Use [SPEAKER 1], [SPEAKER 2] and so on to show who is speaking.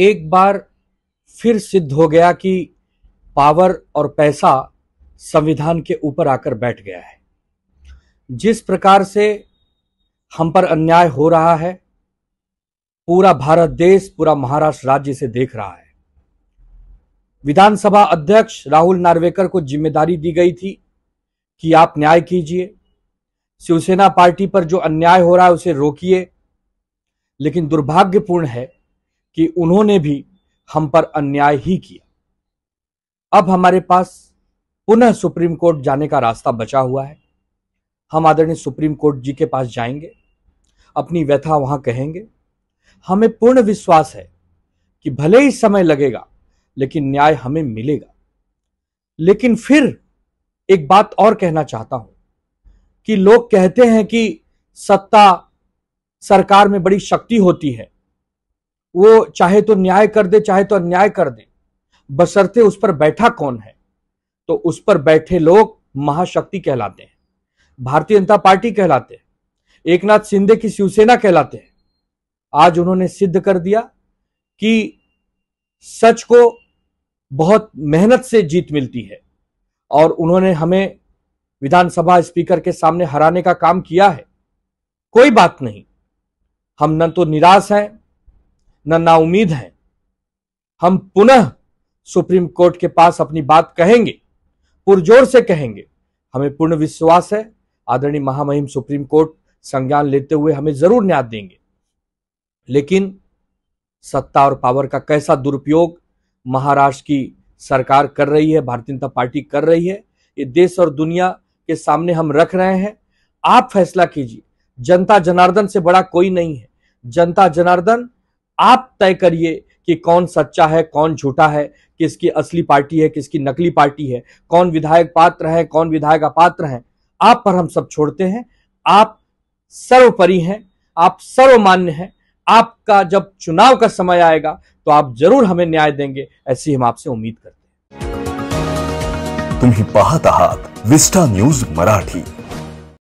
[SPEAKER 1] एक बार फिर सिद्ध हो गया कि पावर और पैसा संविधान के ऊपर आकर बैठ गया है जिस प्रकार से हम पर अन्याय हो रहा है पूरा भारत देश पूरा महाराष्ट्र राज्य से देख रहा है विधानसभा अध्यक्ष राहुल नार्वेकर को जिम्मेदारी दी गई थी कि आप न्याय कीजिए शिवसेना पार्टी पर जो अन्याय हो रहा है उसे रोकिए लेकिन दुर्भाग्यपूर्ण है कि उन्होंने भी हम पर अन्याय ही किया अब हमारे पास पुनः सुप्रीम कोर्ट जाने का रास्ता बचा हुआ है हम आदरणीय सुप्रीम कोर्ट जी के पास जाएंगे अपनी व्यथा वहां कहेंगे हमें पूर्ण विश्वास है कि भले ही समय लगेगा लेकिन न्याय हमें मिलेगा लेकिन फिर एक बात और कहना चाहता हूं कि लोग कहते हैं कि सत्ता सरकार में बड़ी शक्ति होती है वो चाहे तो न्याय कर दे चाहे तो अन्याय कर दे बसरते उस पर बैठा कौन है तो उस पर बैठे लोग महाशक्ति कहलाते हैं भारतीय जनता पार्टी कहलाते हैं एक नाथ शिंदे की शिवसेना कहलाते हैं आज उन्होंने सिद्ध कर दिया कि सच को बहुत मेहनत से जीत मिलती है और उन्होंने हमें विधानसभा स्पीकर के सामने हराने का काम किया है कोई बात नहीं हम न तो निराश हैं न नाउमीद हैं हम पुनः सुप्रीम कोर्ट के पास अपनी बात कहेंगे पुरजोर से कहेंगे हमें पूर्ण विश्वास है आदरणीय महामहिम सुप्रीम कोर्ट संज्ञान लेते हुए हमें जरूर न्याय देंगे लेकिन सत्ता और पावर का कैसा दुरुपयोग महाराष्ट्र की सरकार कर रही है भारतीय जनता पार्टी कर रही है ये देश और दुनिया के सामने हम रख रहे हैं आप फैसला कीजिए जनता जनार्दन से बड़ा कोई नहीं है जनता जनार्दन आप तय करिए कि कौन सच्चा है कौन झूठा है किसकी असली पार्टी है किसकी नकली पार्टी है कौन विधायक पात्र है कौन विधायक अपात्र है आप पर हम सब छोड़ते हैं आप सर्वपरि हैं आप सर्वमान्य हैं आपका जब चुनाव का समय आएगा तो आप जरूर हमें न्याय देंगे ऐसी हम आपसे उम्मीद करते हैं तुम्ही पहात आहात विस्टा न्यूज मराठी